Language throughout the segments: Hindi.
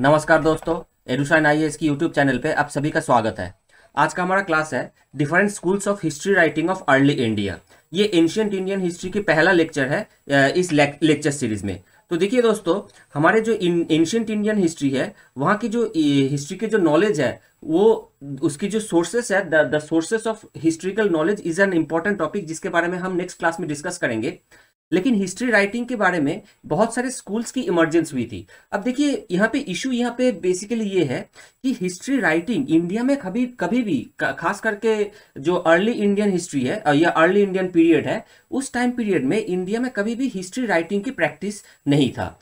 नमस्कार दोस्तों एडुशाइन आई एस की यूट्यूब चैनल पे आप सभी का स्वागत है आज का हमारा क्लास है different schools of history writing of early India ये एंशियंट इंडियन हिस्ट्री की पहला लेक्चर है इस लेक्चर सीरीज में तो देखिए दोस्तों हमारे जो एंशियंट इंडियन हिस्ट्री है वहाँ की जो हिस्ट्री के जो नॉलेज है वो उसकी जो सोर्सेस है the sources of historical knowledge is an important topic जिसके बारे में हम नेक्स्ट क्लास में डिस्कस करेंगे लेकिन हिस्ट्री राइटिंग के बारे में बहुत सारे स्कूल्स की इमरजेंस हुई थी अब देखिए यहाँ पे इशू यहाँ पे बेसिकली ये है कि हिस्ट्री राइटिंग इंडिया में कभी कभी भी खास करके जो अर्ली इंडियन हिस्ट्री है या अर्ली इंडियन पीरियड है उस टाइम पीरियड में इंडिया में कभी भी हिस्ट्री राइटिंग की प्रैक्टिस नहीं था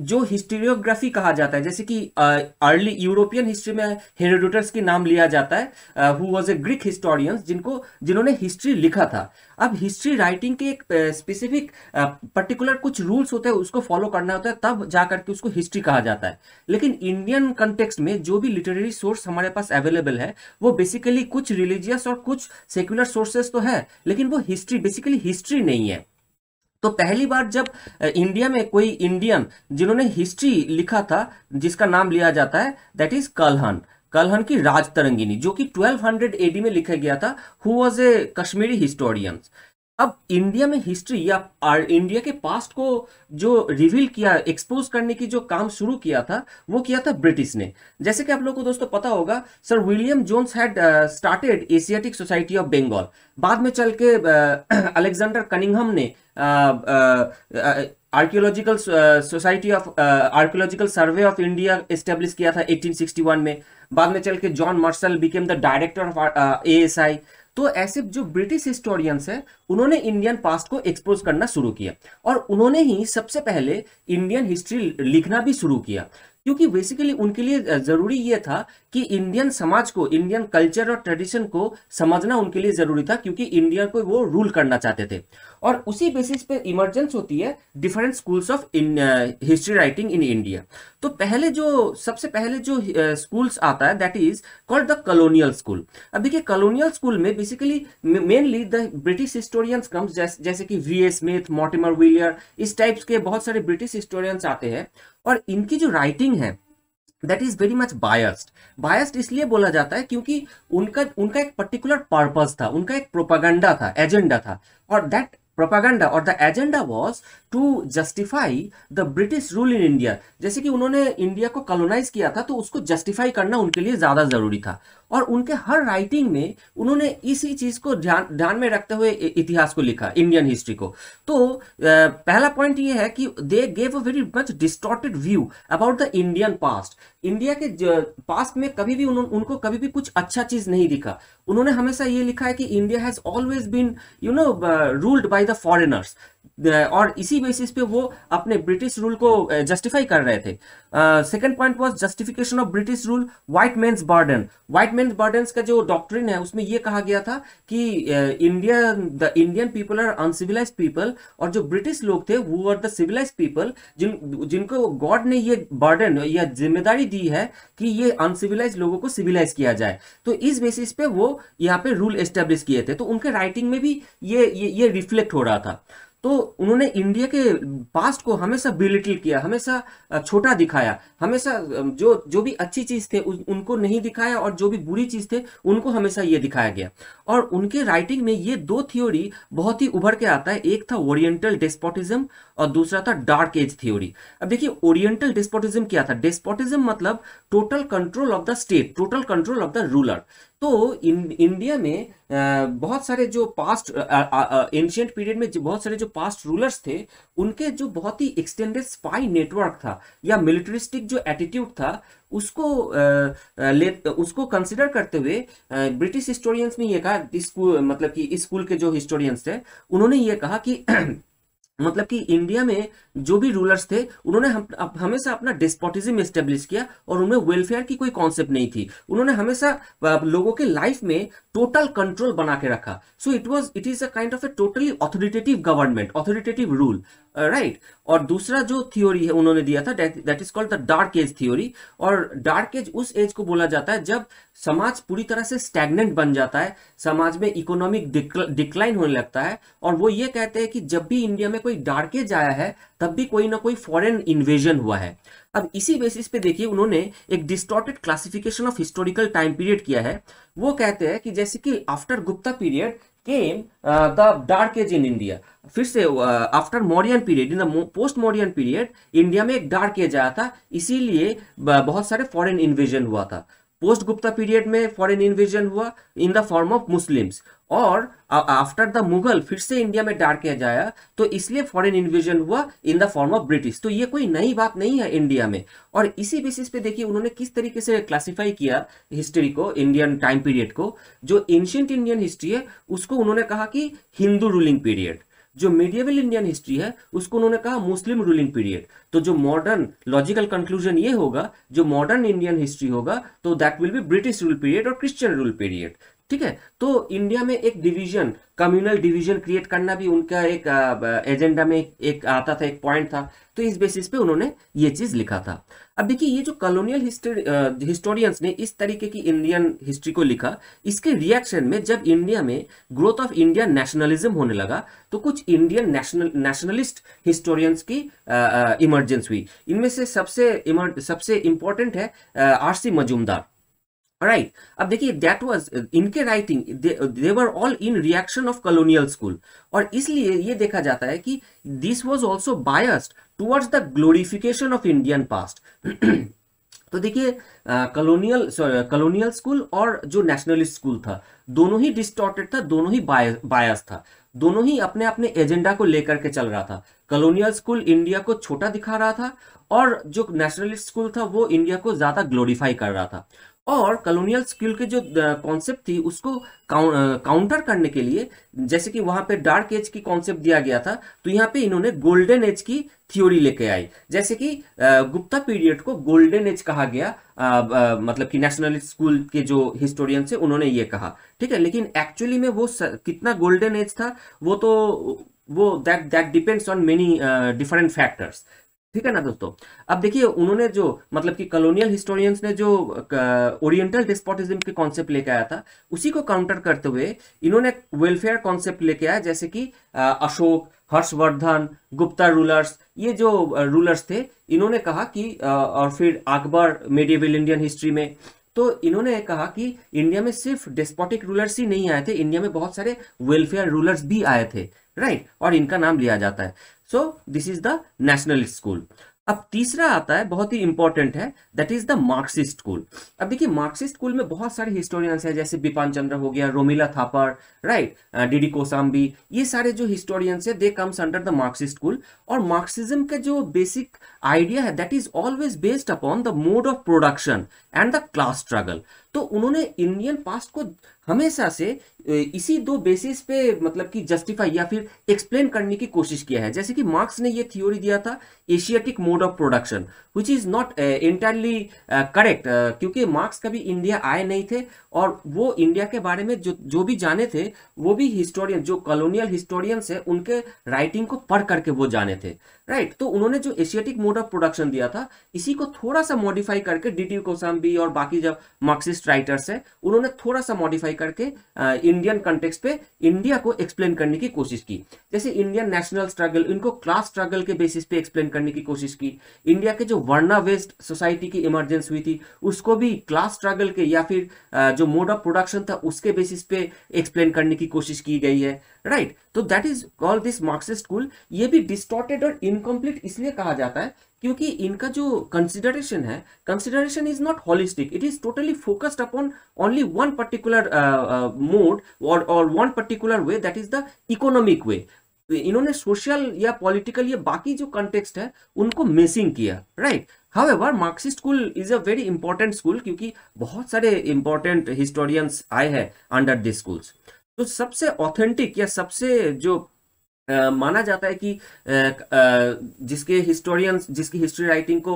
जो हिस्टोरियोग्राफी कहा जाता है जैसे कि अर्ली यूरोपियन हिस्ट्री में हेरोडोटस के नाम लिया जाता है who was a Greek historians जिनको जिन्होंने हिस्ट्री लिखा था अब हिस्ट्री राइटिंग के एक स्पेसिफिक पर्टिकुलर कुछ रूल्स होते हैं उसको फॉलो करना होता है तब जा करके उसको हिस्ट्री कहा जाता है लेकिन इंडियन कंटेक्सट में जो भी लिटरेरी सोर्स हमारे पास अवेलेबल है वो बेसिकली कुछ रिलीजियस और कुछ सेक्युलर सोर्सेस तो है लेकिन वो हिस्ट्री बेसिकली हिस्ट्री नहीं है तो पहली बार जब इंडिया में कोई इंडियन जिन्होंने हिस्ट्री लिखा था जिसका नाम लिया जाता है दैट इज कलहन कलहन की राज तरंगिनी जो कि 1200 एडी में लिखा गया था who was a Kashmiri historians अब इंडिया में हिस्ट्री या इंडिया के पास्ट को जो रिवील किया एक्सपोज करने की जो काम शुरू किया था वो किया था ब्रिटिश ने जैसे कि आप लोगों को दोस्तों पता होगा sir William Jones had started Asiatic Society of Bengal बाद में चल के अलेक्जेंडर uh, कनिंगहम ने archaeological society of archaeological survey of India establish किया था 1861 में बाद में चल के John Marshall became the director of ASI तो ऐसे जो ब्रिटिश हिस्टोरियंस हैं उन्होंने इंडियन पास्ट को एक्सपोज करना शुरू किया और उन्होंने ही सबसे पहले इंडियन हिस्ट्री लिखना भी शुरू किया क्योंकि बेसिकली उनके लिए ज़रूरी यह था कि इंडियन समाज को इंडियन कल्चर और ट्रेडिशन को समझना उनके लिए ज़रूरी था क्योंकि इंडिया को वो रूल करना चाहते थे और उसी बेसिस पे इमरजेंस होती है different schools of history writing in India तो पहले जो सबसे पहले जो स्कूल्स uh, आता है that is called the colonial school अब देखिए कलोनियल स्कूल में basically mainly the British historians comes जैसे कि वी ए स्मिथ मॉटिमर विलियर इस टाइप्स के बहुत सारे ब्रिटिश हिस्टोरियंस आते हैं और इनकी जो राइटिंग है that is very much biased biased इसलिए बोला जाता है क्योंकि उनका उनका एक पर्टिकुलर पर्पज था उनका एक प्रोपागेंडा था एजेंडा था और दैट प्रोपागेंडा और the agenda was to justify the British rule in India जैसे कि उन्होंने इंडिया को कॉलोनाइज किया था तो उसको जस्टिफाई करना उनके लिए ज़्यादा ज़रूरी था और उनके हर राइटिंग में उन्होंने इसी चीज़ को ध्यान में रखते हुए इतिहास को लिखा इंडियन हिस्ट्री को तो पहला पॉइंट ये है कि they gave a very much distorted view about the Indian past India के पास्ट में कभी भी उन, उनको कभी भी कुछ अच्छा चीज़ नहीं दिखा उन्होंने हमेशा ये लिखा है कि India has always been you know ruled by the foreigners और इसी बेसिस पे वो अपने ब्रिटिश रूल को जस्टिफाई कर रहे थे second point was justification of British rule white man's burden white man's burden का जो डॉक्ट्रिन है उसमें ये कहा गया था कि India the Indian people are uncivilise people और जो ब्रिटिश लोग थे वो आर द सिविलाइज पीपल जिन जिनको गॉड ने ये बर्डन या जिम्मेदारी दी है कि ये अनसिविलाइज लोगों को सिविलाइज किया जाए तो इस बेसिस पे वो यहाँ पे रूल एस्टेब्लिश किए थे तो उनके राइटिंग में भी ये ये, ये रिफ्लेक्ट हो रहा था तो उन्होंने इंडिया के पास्ट को हमेशा बिलिटिल किया हमेशा छोटा दिखाया हमेशा जो जो भी अच्छी चीज थे उनको नहीं दिखाया और जो भी बुरी चीज थे उनको हमेशा ये दिखाया गया और उनके राइटिंग में ये दो थ्योरी बहुत ही उभर के आता है एक था ओरिएंटल डेस्पोटिज्म और दूसरा था डार्क एज थ्योरी अब देखिए ओरिएंटल डिस्पोटिज्म क्या था डिस्पोटिज्म मतलब total control of the state total control of the ruler तो इन, इंडिया में बहुत सारे जो पास्ट एंशियंट पीरियड में बहुत सारे जो पास्ट रूलर्स थे उनके जो बहुत ही एक्सटेंडेड स्पाई नेटवर्क था या मिलिटरिस्टिक जो एटीट्यूड था उसको आ, ले उसको कंसिडर करते हुए ब्रिटिश हिस्टोरियंस ने यह कहा स्कूल मतलब कि स्कूल के जो हिस्टोरियंस थे उन्होंने ये कहा कि मतलब कि इंडिया में जो भी रूलर्स थे उन्होंने हम हमेशा अपना डिस्पोटिज्म एस्टेब्लिश किया और उनमें वेलफेयर की कोई कॉन्सेप्ट नहीं थी उन्होंने हमेशा लोगों के लाइफ में टोटल कंट्रोल बना के रखा so it was it is a kind of a totally authoritative government authoritative rule right uh, right? और दूसरा जो थ्योरी है उन्होंने दिया था that is called the dark age theory और डार्क एज उस एज को बोला जाता है जब समाज पूरी तरह से स्टैग्नेंट बन जाता है समाज में इकोनॉमिक डिक्लाइन होने लगता है और वो ये कहते हैं कि जब भी इंडिया में कोई डार्क एज आया है तब भी कोई ना कोई फॉरेन इन्वेजन हुआ है अब इसी बेसिस पे देखिए उन्होंने एक distorted classification of historical time period किया है वो कहते हैं कि जैसे कि after Gupta period came uh, the dark age in फिर से after Mauryan period in the post Mauryan period India में एक डार्क एज आया था इसीलिए बहुत सारे फॉरेन इन्वेजन हुआ था पोस्ट गुप्ता पीरियड में फॉरेन इन्वेजन हुआ in the form of Muslims और आफ्टर द मुगल फिर से इंडिया में डार किया जाया तो इसलिए फॉरेन इन्वेजन हुआ in the form of British तो ये कोई नई बात नहीं है इंडिया में और इसी बेसिस पे देखिए उन्होंने किस तरीके से क्लासिफाई किया हिस्ट्री को इंडियन टाइम पीरियड को जो एंशियंट इंडियन हिस्ट्री है उसको उन्होंने कहा कि हिंदू रूलिंग पीरियड जो मीडियवल इंडियन हिस्ट्री है उसको उन्होंने कहा मुस्लिम रूलिंग पीरियड तो जो मॉडर्न लॉजिकल कंक्लूजन ये होगा जो मॉडर्न इंडियन हिस्ट्री होगा तो that will be British rule period और क्रिश्चियन रूल पीरियड ठीक है तो इंडिया में एक डिवीजन कम्युनल डिवीजन क्रिएट करना भी उनका एक एजेंडा में एक आता था एक पॉइंट था तो इस बेसिस पे उन्होंने ये चीज़ लिखा था अब देखिए ये जो कॉलोनियल हिस्ट्री हिस्टोरियंस ने इस तरीके की इंडियन हिस्ट्री को लिखा इसके रिएक्शन में जब इंडिया में ग्रोथ ऑफ इंडिया नेशनलिज्म होने लगा तो कुछ इंडियन नेशनल नेशनलिस्ट हिस्टोरियंस की इमरजेंस हुई इनमें से सबसे सबसे इम्पोर्टेंट है आर मजूमदार राइट right. अब देखिए दैट वाज uh, इनके writing they were all in reaction of colonial school और इसलिए ये देखा जाता है कि this was also biased towards the glorification of Indian past तो देखिए कॉलोनियल सॉरी कॉलोनियल स्कूल और जो नेशनलिस्ट स्कूल था दोनों ही डिस्टॉर्टेड था दोनों ही बायस था दोनों ही अपने अपने एजेंडा को लेकर के चल रहा था कॉलोनियल स्कूल इंडिया को छोटा दिखा रहा था और जो नेशनलिस्ट स्कूल था वो इंडिया को ज़्यादा ग्लोरीफाई कर रहा था और कॉलोनियल स्किल के जो कॉन्सेप्ट थी उसको काउंटर करने के लिए जैसे कि वहां पे डार्क एज की कॉन्सेप्ट दिया गया था तो यहाँ पे इन्होंने गोल्डन एज की थ्योरी लेके आई जैसे कि गुप्ता पीरियड को गोल्डन एज कहा गया आ, आ, मतलब कि नेशनल स्कूल के जो हिस्टोरियन से उन्होंने ये कहा ठीक है लेकिन एक्चुअली में वो स, कितना गोल्डन एज था वो तो वो that that depends on many different factors ठीक है ना दोस्तों अब देखिए उन्होंने जो मतलब कि कॉलोनियल हिस्टोरियंस ने जो ओरिएंटल डिस्पोटिज्म के कॉन्सेप्ट लेके आया था उसी को काउंटर करते हुए इन्होंने वेलफेयर कॉन्सेप्ट लेके आया जैसे कि अशोक हर्षवर्धन गुप्ता रूलर्स ये जो रूलर्स थे इन्होंने कहा कि और फिर अकबर मेडिवल इंडियन हिस्ट्री में तो इन्होंने कहा कि इंडिया में सिर्फ डिस्पोटिक रूलर्स ही नहीं आए थे इंडिया में बहुत सारे वेलफेयर रूलर्स भी आए थे राइट और इनका नाम लिया जाता है so this is the national school अब तीसरा आता है बहुत ही इंपॉर्टेंट है that is the Marxist school अब देखिए मार्क्सिस्ट स्कूल में बहुत सारे हिस्टोरियंस हैं जैसे बिपान चंद्र हो गया रोमिला थापर राइट डीडी कोसाम्बी ये सारे जो हिस्टोरियंस है they comes under the Marxist school और मार्क्सिज्म का जो बेसिक आइडिया है that is always based upon the mode of production and the class struggle तो उन्होंने इंडियन पास्ट को हमेशा से इसी दो बेसिस पे मतलब कि जस्टिफाई या फिर एक्सप्लेन करने की कोशिश किया है जैसे कि मार्क्स ने ये थ्योरी दिया था Asiatic mode of production which is not entirely correct क्योंकि मार्क्स कभी इंडिया आए नहीं थे और वो इंडिया के बारे में जो जो भी जाने थे वो भी हिस्टोरियन जो कॉलोनियल हिस्टोरियंस है उनके राइटिंग को पढ़ करके वो जाने थे राइट right? तो उन्होंने जो एशियाटिक मोड ऑफ प्रोडक्शन दिया था इसी को थोड़ा सा मॉडिफाई करके डी टी और बाकी जब मार्क्सिस्ट राइटर्स है उन्होंने थोड़ा सा मॉडिफाई करके इंडियन कंटेक्स पे इंडिया को एक्सप्लेन करने की कोशिश की जैसे इंडियन नेशनल स्ट्रगल इनको क्लास स्ट्रगल के बेसिस पे एक्सप्लेन करने की कोशिश की इंडिया के जो वर्ना वेस्ट सोसाइटी की इमरजेंस हुई थी उसको भी क्लास स्ट्रगल के या फिर जो मोड ऑफ प्रोडक्शन था उसके बेसिस पे एक्सप्लेन करने की कोशिश की गई है राइट right? तो that is call this Marxist school ये भी डिस्टॉर्टेड और इनकम्प्लीट इसलिए कहा जाता है क्योंकि इनका जो कंसिडरेशन है consideration is not holistic it is totally focused upon only one particular mode और one particular way that is the economic way इन्होंने सोशल या पॉलिटिकल या बाकी जो कंटेक्स्ट है उनको मिसिंग किया right however Marxist school is a very important school क्योंकि बहुत सारे इंपॉर्टेंट हिस्टोरियंस आए हैं अंडर दिस स्कूल्स तो सबसे ऑथेंटिक या सबसे जो आ, माना जाता है कि आ, आ, जिसके हिस्टोरियंस जिसकी हिस्ट्री राइटिंग को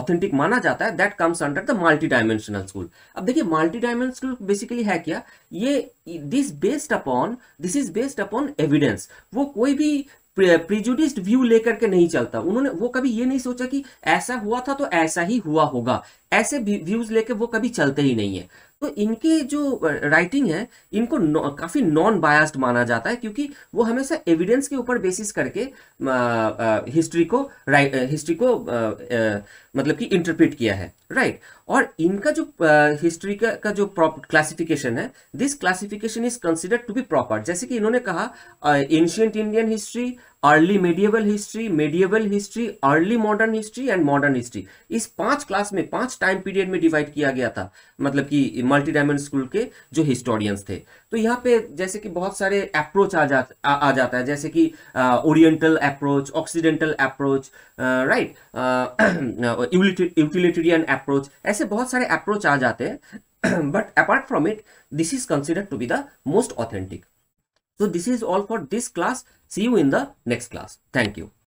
ऑथेंटिक माना जाता है that comes under the multi dimensional school अब देखिए मल्टी डायमेंशनल स्कूल बेसिकली है क्या ये this based upon this is based upon evidence वो कोई भी प्रिजुडिस्ड व्यू लेकर के नहीं चलता उन्होंने वो कभी ये नहीं सोचा कि ऐसा हुआ था तो ऐसा ही हुआ होगा ऐसे व्यूज लेके वो कभी चलते ही नहीं है तो इनके जो राइटिंग है इनको नौ, काफ़ी नॉन बायस्ड माना जाता है क्योंकि वो हमेशा एविडेंस के ऊपर बेसिस करके आ, आ, हिस्ट्री को राइट हिस्ट्री को आ, आ, मतलब कि इंटरप्रेट किया है राइट और इनका जो आ, हिस्ट्री का, का जो क्लासिफिकेशन है this classification is considered to be proper जैसे कि इन्होंने कहा ancient Indian history early medieval history medieval history early modern history and modern history इस पांच क्लास में पांच टाइम पीरियड में डिवाइड किया गया था मतलब कि मल्टी डायमेंड स्कूल के जो हिस्टोरियंस थे तो यहाँ पे जैसे कि बहुत सारे अप्रोच आ जा आ, आ जाता है जैसे कि oriental approach occidental approach right utilitarian approach ऐसे बहुत सारे अप्रोच आ जाते हैं but apart from it this is considered to be the most authentic So this is all for this class. See you in the next class. Thank you.